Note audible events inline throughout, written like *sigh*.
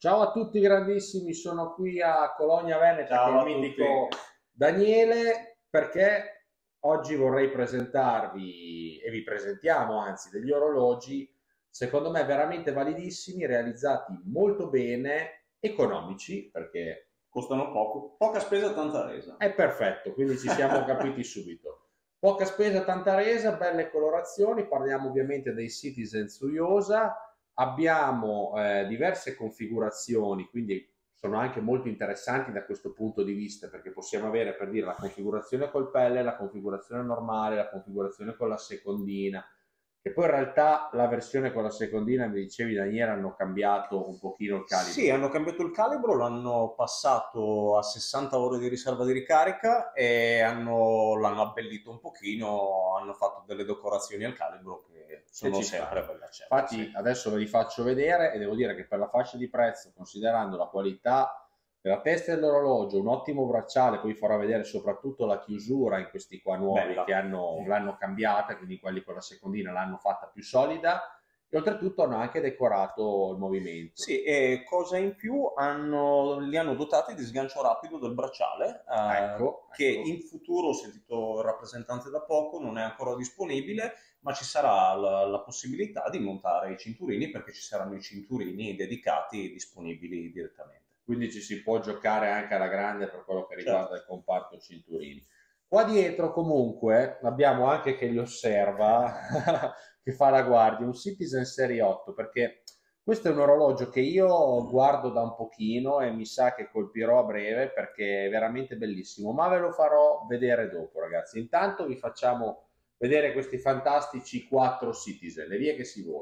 Ciao a tutti grandissimi, sono qui a Colonia Veneta Ciao con il mitico Daniele perché oggi vorrei presentarvi e vi presentiamo anzi degli orologi secondo me veramente validissimi, realizzati molto bene, economici perché costano poco, poca spesa tanta resa. È perfetto, quindi ci siamo *laughs* capiti subito. Poca spesa tanta resa, belle colorazioni, parliamo ovviamente dei Citizen Suriosa Abbiamo eh, diverse configurazioni, quindi sono anche molto interessanti da questo punto di vista perché possiamo avere per dire la configurazione col pelle, la configurazione normale, la configurazione con la secondina e poi in realtà la versione con la secondina mi dicevi Daniele hanno cambiato un pochino il calibro sì hanno cambiato il calibro l'hanno passato a 60 ore di riserva di ricarica e hanno, l'hanno abbellito un pochino hanno fatto delle decorazioni al calibro che sono sempre quella certa. Infatti sì. adesso ve li faccio vedere e devo dire che per la fascia di prezzo, considerando la qualità della testa dell'orologio, un ottimo bracciale, poi farò vedere soprattutto la chiusura in questi qua nuovi Bella. che hanno, l'hanno cambiata, quindi quelli con la secondina l'hanno fatta più solida, e oltretutto hanno anche decorato il movimento. Sì, e cosa in più hanno, li hanno dotati di sgancio rapido del bracciale, eh, ecco, che ecco. in futuro, ho sentito il rappresentante da poco, non è ancora disponibile, ma ci sarà la, la, possibilità di montare i cinturini perché ci saranno i cinturini dedicati e disponibili direttamente. Quindi ci si può giocare anche alla grande per quello che certo. riguarda certo. il comparto cinturini. Qua dietro comunque abbiamo anche che li osserva *laughs* che fa la guardia, un Citizen Serie 8, perché questo è un orologio che io guardo da un pochino e mi sa che colpirò a breve perché è veramente bellissimo, ma ve lo farò vedere dopo ragazzi. Intanto vi facciamo vedere questi fantastici 4 Citizen, le vie che si vola.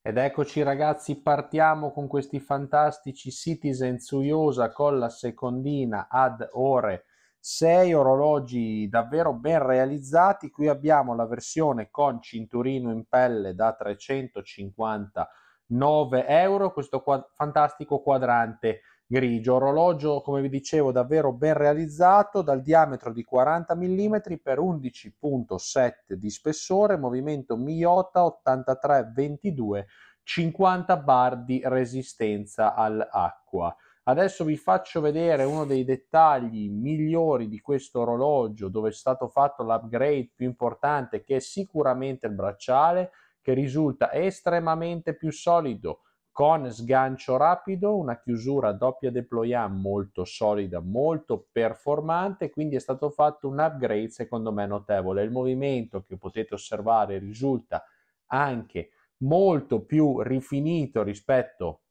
Ed eccoci ragazzi, partiamo con questi fantastici Citizen Suiosa con la secondina ad ore 6 orologi davvero ben realizzati. Qui abbiamo la versione con cinturino in pelle da 359 euro, questo qua, fantastico quadrante grigio. Orologio, come vi dicevo, davvero ben realizzato, dal diametro di 40 mm per 11.7 di spessore, movimento Miota 8322, 50 bar di resistenza all'acqua. Adesso vi faccio vedere uno dei dettagli migliori di questo orologio dove è stato fatto l'upgrade più importante che è sicuramente il bracciale che risulta estremamente più solido con sgancio rapido, una chiusura doppia deployant molto solida, molto performante, quindi è stato fatto un upgrade secondo me notevole. Il movimento che potete osservare risulta anche molto più rifinito rispetto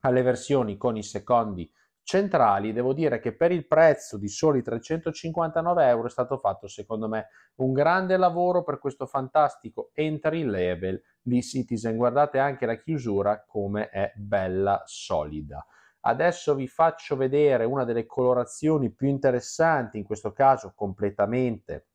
alle versioni con i secondi centrali, devo dire che per il prezzo di soli 359 euro è stato fatto secondo me un grande lavoro per questo fantastico entry level di Citizen. Guardate anche la chiusura come è bella solida. Adesso vi faccio vedere una delle colorazioni più interessanti, in questo caso completamente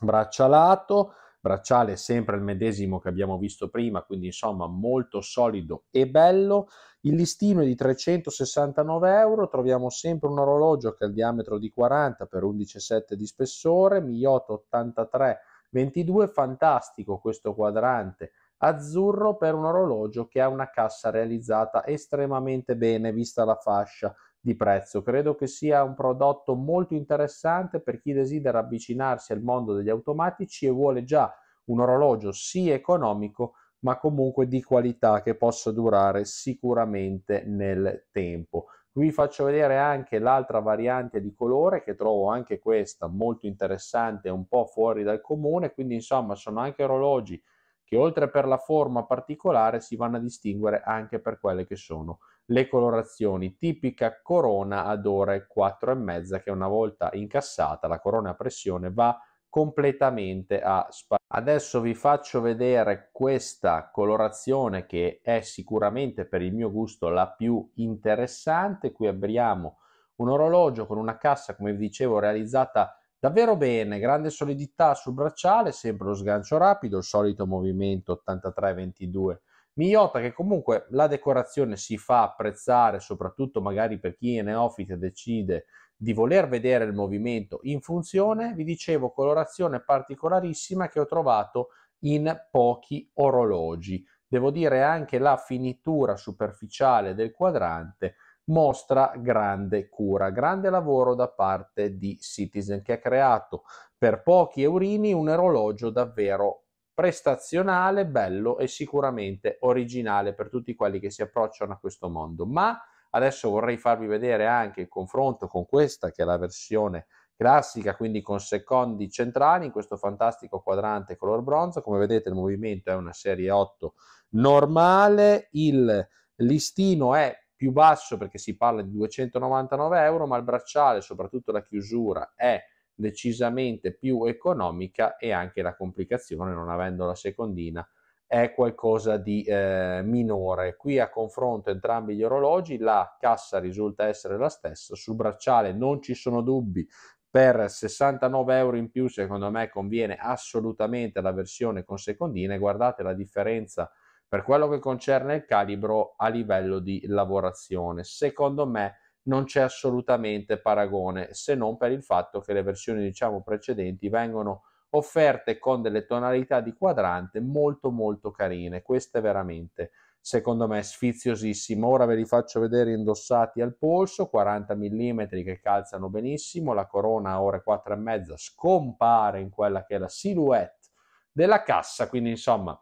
braccialato, bracciale sempre il medesimo che abbiamo visto prima, quindi insomma molto solido e bello. Il listino è di 369 euro, troviamo sempre un orologio che ha il diametro di 40 x 11,7 di spessore, Miyota 83 22, fantastico questo quadrante azzurro per un orologio che ha una cassa realizzata estremamente bene vista la fascia di prezzo. Credo che sia un prodotto molto interessante per chi desidera avvicinarsi al mondo degli automatici e vuole già un orologio sì economico ma comunque di qualità che possa durare sicuramente nel tempo. vi faccio vedere anche l'altra variante di colore che trovo anche questa molto interessante, un po' fuori dal comune, quindi insomma sono anche orologi che oltre per la forma particolare si vanno a distinguere anche per quelle che sono le colorazioni, tipica corona ad ore 4 e mezza che una volta incassata la corona a pressione va completamente a sparire. Adesso vi faccio vedere questa colorazione che è sicuramente per il mio gusto la più interessante. Qui abbiamo un orologio con una cassa, come vi dicevo, realizzata davvero bene, grande solidità sul bracciale, sempre lo sgancio rapido, il solito movimento 83-22 Miyota che comunque la decorazione si fa apprezzare, soprattutto magari per chi è neofita decide di voler vedere il movimento in funzione, vi dicevo colorazione particolarissima che ho trovato in pochi orologi. Devo dire anche la finitura superficiale del quadrante mostra grande cura, grande lavoro da parte di Citizen che ha creato per pochi eurini un orologio davvero prestazionale, bello e sicuramente originale per tutti quelli che si approcciano a questo mondo. Ma adesso vorrei farvi vedere anche il confronto con questa che è la versione classica, quindi con secondi centrali in questo fantastico quadrante color bronzo. Come vedete il movimento è una serie 8 normale, il listino è più basso perché si parla di 299 euro, ma il bracciale, soprattutto la chiusura, è decisamente più economica e anche la complicazione, non avendo la secondina, è qualcosa di eh, minore. Qui a confronto entrambi gli orologi la cassa risulta essere la stessa, sul bracciale non ci sono dubbi, per 69 euro in più secondo me conviene assolutamente la versione con secondine, guardate la differenza per quello che concerne il calibro a livello di lavorazione. Secondo me non c'è assolutamente paragone, se non per il fatto che le versioni diciamo precedenti vengono offerte con delle tonalità di quadrante molto molto carine. Questa è veramente, secondo me, sfiziosissima. Ora ve li faccio vedere indossati al polso, 40 mm che calzano benissimo, la corona a ore 4 e mezza scompare in quella che è la silhouette della cassa, quindi insomma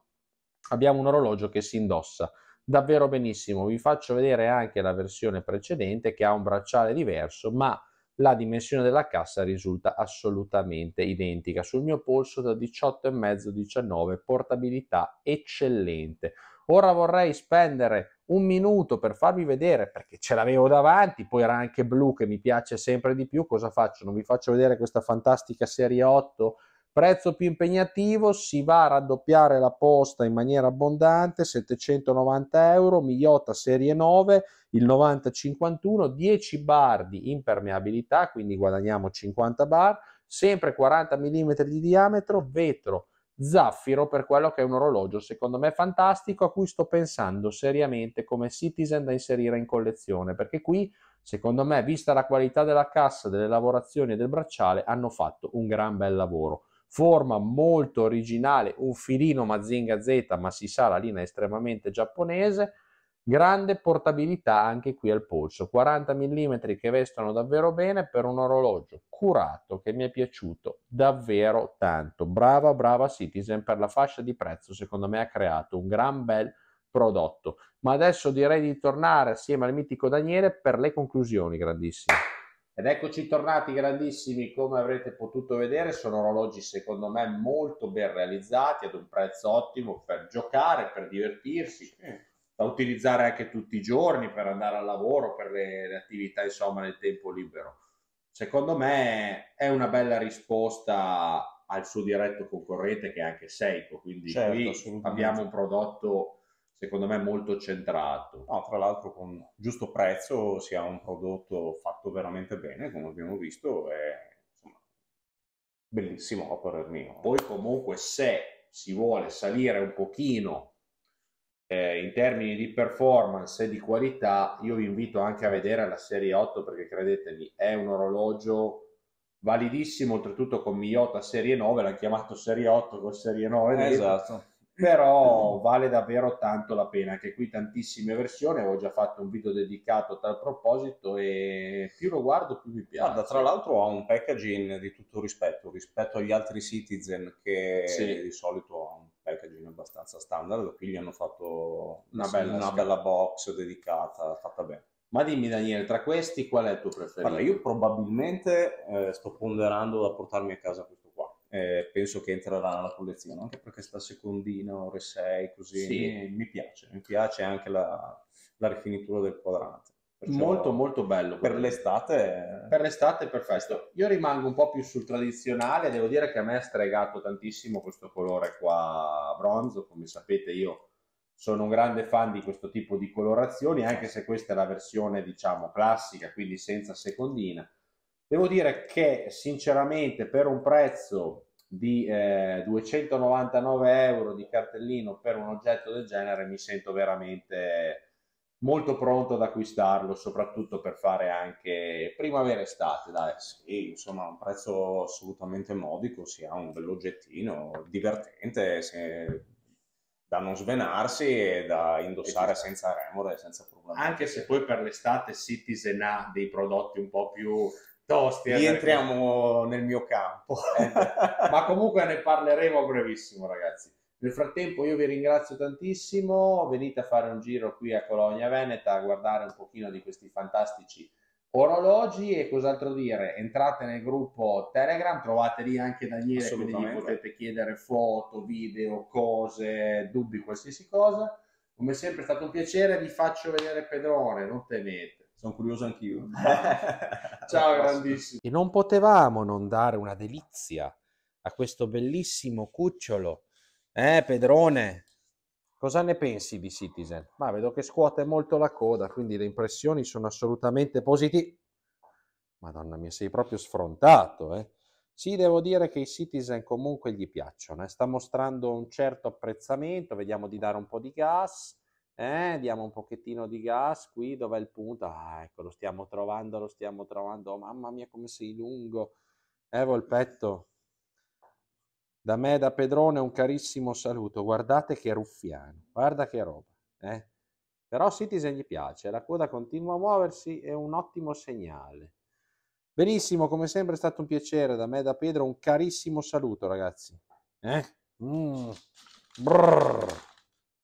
abbiamo un orologio che si indossa davvero benissimo. Vi faccio vedere anche la versione precedente che ha un bracciale diverso, ma la dimensione della cassa risulta assolutamente identica. Sul mio polso da 18,5-19, portabilità eccellente. Ora vorrei spendere un minuto per farvi vedere, perché ce l'avevo davanti, poi era anche blu che mi piace sempre di più. Cosa faccio? Non vi faccio vedere questa fantastica serie 8 Prezzo più impegnativo, si va a raddoppiare la posta in maniera abbondante, 790 euro, Miyota serie 9, il 90-51, 10 bar di impermeabilità, quindi guadagniamo 50 bar, sempre 40 mm di diametro, vetro, zaffiro per quello che è un orologio secondo me fantastico a cui sto pensando seriamente come Citizen da inserire in collezione perché qui secondo me vista la qualità della cassa, delle lavorazioni e del bracciale hanno fatto un gran bel lavoro forma molto originale, un filino Mazinga Z, ma si sa la linea è estremamente giapponese, grande portabilità anche qui al polso, 40 mm che vestono davvero bene per un orologio curato che mi è piaciuto davvero tanto. Brava, brava Citizen per la fascia di prezzo, secondo me ha creato un gran bel prodotto. Ma adesso direi di tornare assieme al mitico Daniele per le conclusioni grandissime. Ed eccoci tornati grandissimi, come avrete potuto vedere sono orologi secondo me molto ben realizzati, ad un prezzo ottimo per giocare, per divertirsi, da utilizzare anche tutti i giorni per andare al lavoro, per le, le attività insomma nel tempo libero. Secondo me è una bella risposta al suo diretto concorrente che è anche Seiko, quindi certo, qui abbiamo un prodotto secondo me molto centrato. Ah, tra l'altro con giusto prezzo si ha un prodotto fatto veramente bene, come abbiamo visto, è insomma, bellissimo a parer mio. Poi comunque se si vuole salire un pochino eh, in termini di performance e di qualità, io vi invito anche a vedere la serie 8 perché credetemi è un orologio validissimo oltretutto con Miyota serie 9 l'hanno chiamato serie 8 con serie 9 eh, esatto però vale davvero tanto la pena, anche qui tantissime versioni, avevo già fatto un video dedicato a tal proposito e più lo guardo più mi piace. Guarda, tra l'altro ha un packaging di tutto rispetto, rispetto agli altri Citizen che sì. di solito ha un packaging abbastanza standard, qui gli hanno fatto una bella, una bella box dedicata, fatta bene. Ma dimmi Daniele, tra questi qual è il tuo preferito? Guarda, io probabilmente eh, sto ponderando da portarmi a casa eh, penso che entrerà nella collezione, anche perché sta secondina, ore 6, così sì. mi, piace, mi piace anche la, la rifinitura del quadrante. Perciò molto molto bello. Per l'estate? Per l'estate perfetto. Io rimango un po' più sul tradizionale, devo dire che a me ha stregato tantissimo questo colore qua bronzo, come sapete io sono un grande fan di questo tipo di colorazioni, anche se questa è la versione diciamo classica, quindi senza secondina Devo dire che sinceramente per un prezzo di eh, 299 euro di cartellino per un oggetto del genere mi sento veramente molto pronto ad acquistarlo, soprattutto per fare anche primavera estate. Dai. Sì, insomma, un prezzo assolutamente modico, sia un bell'oggettino divertente se... da non svenarsi e da indossare e esatto. senza remore, senza problemi. Anche se poi per l'estate Citizen ha dei prodotti un po' più tosti. Ecco. Rientriamo nel mio campo. Eh, *laughs* ma comunque ne parleremo brevissimo, ragazzi. Nel frattempo io vi ringrazio tantissimo, venite a fare un giro qui a Colonia Veneta a guardare un pochino di questi fantastici orologi e cos'altro dire, entrate nel gruppo Telegram, trovate lì anche Daniele, quindi gli potete chiedere foto, video, cose, dubbi, qualsiasi cosa. Come sempre è stato un piacere, vi faccio vedere Pedrone, non temete sono curioso anch'io. *laughs* Ciao grandissimo. E non potevamo non dare una delizia a questo bellissimo cucciolo. Eh, Pedrone, cosa ne pensi di Citizen? Ma vedo che scuote molto la coda, quindi le impressioni sono assolutamente positive. Madonna mia, sei proprio sfrontato, eh? Sì, devo dire che i Citizen comunque gli piacciono, eh? sta mostrando un certo apprezzamento, vediamo di dare un po' di gas eh, diamo un pochettino di gas qui, dov'è il punto? Ah, ecco, lo stiamo trovando, lo stiamo trovando. Oh, mamma mia, come sei lungo. Eh, Volpetto. Da me, da Pedrone, un carissimo saluto. Guardate che ruffiano, guarda che roba. Eh? Però Citizen gli piace, la coda continua a muoversi, è un ottimo segnale. Benissimo, come sempre è stato un piacere. Da me, da Pedro, un carissimo saluto, ragazzi. Eh? Mm. Brrr.